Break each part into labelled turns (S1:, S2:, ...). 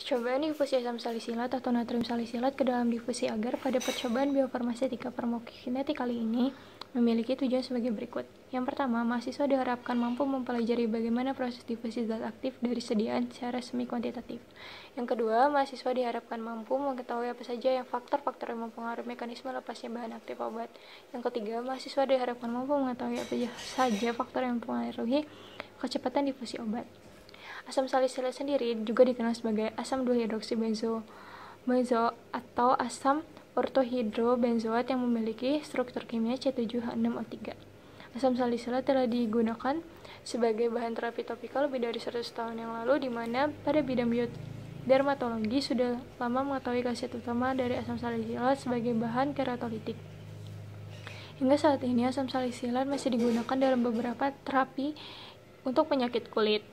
S1: Percobaan difusi asam salisilat atau natrium salisilat ke dalam difusi agar pada percobaan biofarmasetika farmakokinetik kali ini memiliki tujuan sebagai berikut. Yang pertama, mahasiswa diharapkan mampu mempelajari bagaimana proses difusi zat aktif dari sediaan secara semi kuantitatif. Yang kedua, mahasiswa diharapkan mampu mengetahui apa saja yang faktor-faktor yang mempengaruhi mekanisme lepasnya bahan aktif obat. Yang ketiga, mahasiswa diharapkan mampu mengetahui apa saja faktor yang mempengaruhi kecepatan difusi obat. Asam salisilat sendiri juga dikenal sebagai asam 2-hidroksibenzo benzo atau asam ortohidrobenzoat yang memiliki struktur kimia C7H6O3. Asam salisilat telah digunakan sebagai bahan terapi topikal lebih dari 100 tahun yang lalu di mana pada bidang dermatologi sudah lama mengetahui khasiat utama dari asam salisilat sebagai bahan keratolitik. Hingga saat ini asam salisilat masih digunakan dalam beberapa terapi untuk penyakit kulit.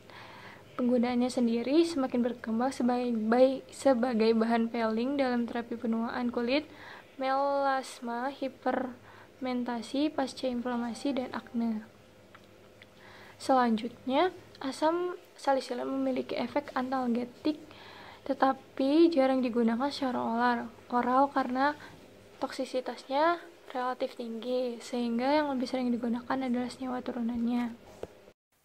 S1: Penggunaannya sendiri semakin berkembang sebagai, baik, sebagai bahan peeling dalam terapi penuaan kulit, melasma, hipermentasi, pasca inflamasi, dan akne. Selanjutnya, asam salisilat memiliki efek analgetik tetapi jarang digunakan secara oral, oral karena toksisitasnya relatif tinggi sehingga yang lebih sering digunakan adalah senyawa turunannya.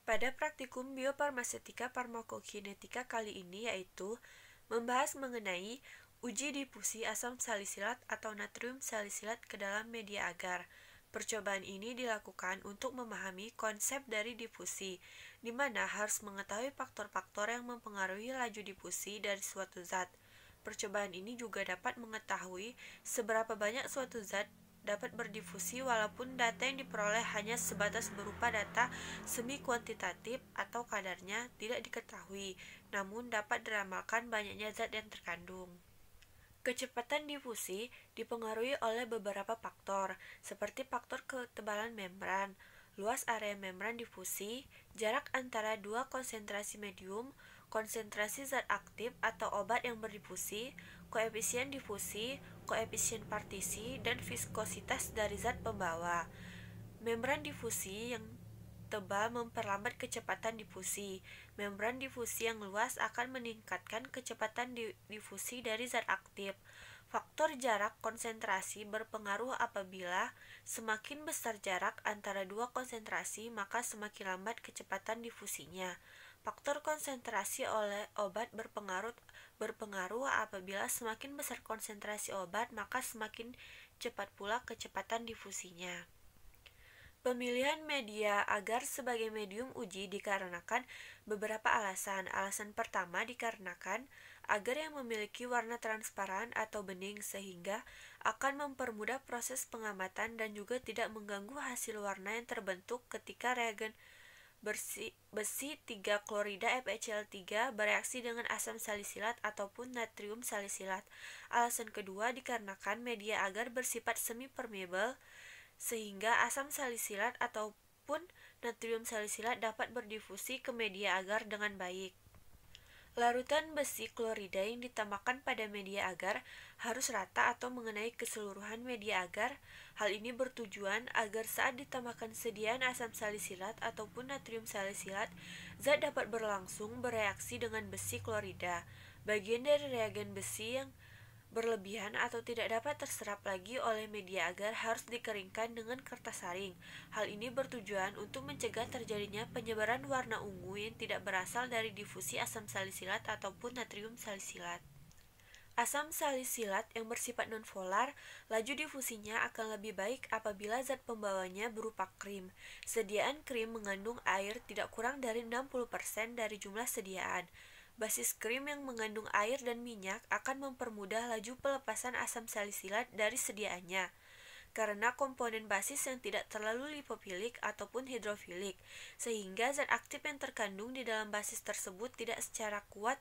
S2: Pada praktikum biofarmasetika farmakokinetika kali ini yaitu membahas mengenai uji difusi asam salisilat atau natrium salisilat ke dalam media agar. Percobaan ini dilakukan untuk memahami konsep dari difusi, di mana harus mengetahui faktor-faktor yang mempengaruhi laju difusi dari suatu zat. Percobaan ini juga dapat mengetahui seberapa banyak suatu zat dapat berdifusi walaupun data yang diperoleh hanya sebatas berupa data semi kuantitatif atau kadarnya tidak diketahui, namun dapat diramalkan banyaknya zat yang terkandung. Kecepatan difusi dipengaruhi oleh beberapa faktor, seperti faktor ketebalan membran, luas area membran difusi, jarak antara dua konsentrasi medium, konsentrasi zat aktif atau obat yang berdifusi, koefisien difusi, koefisien partisi, dan viskositas dari zat pembawa. Membran difusi yang tebal memperlambat kecepatan difusi. Membran difusi yang luas akan meningkatkan kecepatan difusi dari zat aktif. Faktor jarak konsentrasi berpengaruh apabila semakin besar jarak antara dua konsentrasi, maka semakin lambat kecepatan difusinya. Faktor konsentrasi oleh obat berpengaruh berpengaruh apabila semakin besar konsentrasi obat maka semakin cepat pula kecepatan difusinya. Pemilihan media agar sebagai medium uji dikarenakan beberapa alasan. Alasan pertama dikarenakan agar yang memiliki warna transparan atau bening sehingga akan mempermudah proses pengamatan dan juga tidak mengganggu hasil warna yang terbentuk ketika reagen Bersi, besi 3 klorida FeCl3 bereaksi dengan asam salisilat ataupun natrium salisilat. Alasan kedua dikarenakan media agar bersifat semi permeable sehingga asam salisilat ataupun natrium salisilat dapat berdifusi ke media agar dengan baik. Larutan besi klorida yang ditambahkan pada media agar harus rata atau mengenai keseluruhan media agar. Hal ini bertujuan agar saat ditambahkan sediaan asam salisilat ataupun natrium salisilat, zat dapat berlangsung bereaksi dengan besi klorida. Bagian dari reagen besi yang berlebihan atau tidak dapat terserap lagi oleh media agar harus dikeringkan dengan kertas saring. Hal ini bertujuan untuk mencegah terjadinya penyebaran warna ungu yang tidak berasal dari difusi asam salisilat ataupun natrium salisilat. Asam salisilat yang bersifat nonvolar, laju difusinya akan lebih baik apabila zat pembawanya berupa krim. Sediaan krim mengandung air tidak kurang dari 60% dari jumlah sediaan. Basis krim yang mengandung air dan minyak akan mempermudah laju pelepasan asam salisilat dari sediaannya karena komponen basis yang tidak terlalu lipofilik ataupun hidrofilik, sehingga zat aktif yang terkandung di dalam basis tersebut tidak secara kuat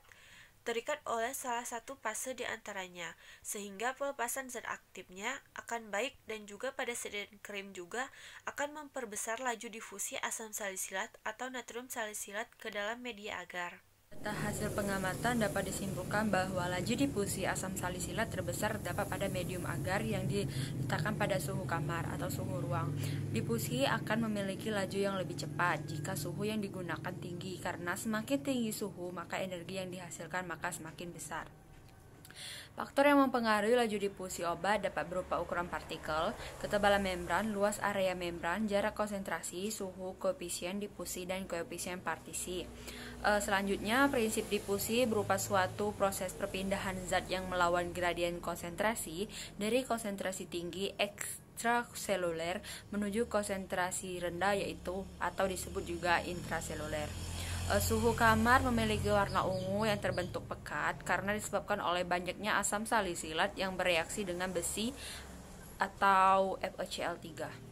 S2: terikat oleh salah satu fase di antaranya, sehingga pelepasan zat aktifnya akan baik dan juga pada sediaan krim juga akan memperbesar laju difusi asam salisilat atau natrium salisilat ke dalam
S3: media agar. Data hasil pengamatan dapat disimpulkan bahwa laju difusi asam salisilat terbesar terdapat pada medium agar yang diletakkan pada suhu kamar atau suhu ruang. Difusi akan memiliki laju yang lebih cepat jika suhu yang digunakan tinggi karena semakin tinggi suhu maka energi yang dihasilkan maka semakin besar. Faktor yang mempengaruhi laju difusi obat dapat berupa ukuran partikel, ketebalan membran, luas area membran, jarak konsentrasi, suhu, koefisien difusi, dan koefisien partisi. Eh, selanjutnya, prinsip difusi berupa suatu proses perpindahan zat yang melawan gradien konsentrasi dari konsentrasi tinggi ekstraseluler menuju konsentrasi rendah yaitu atau disebut juga intraseluler. Eh, suhu kamar memiliki warna ungu yang terbentuk pekat karena disebabkan oleh banyaknya asam salisilat yang bereaksi dengan besi atau FeCl3.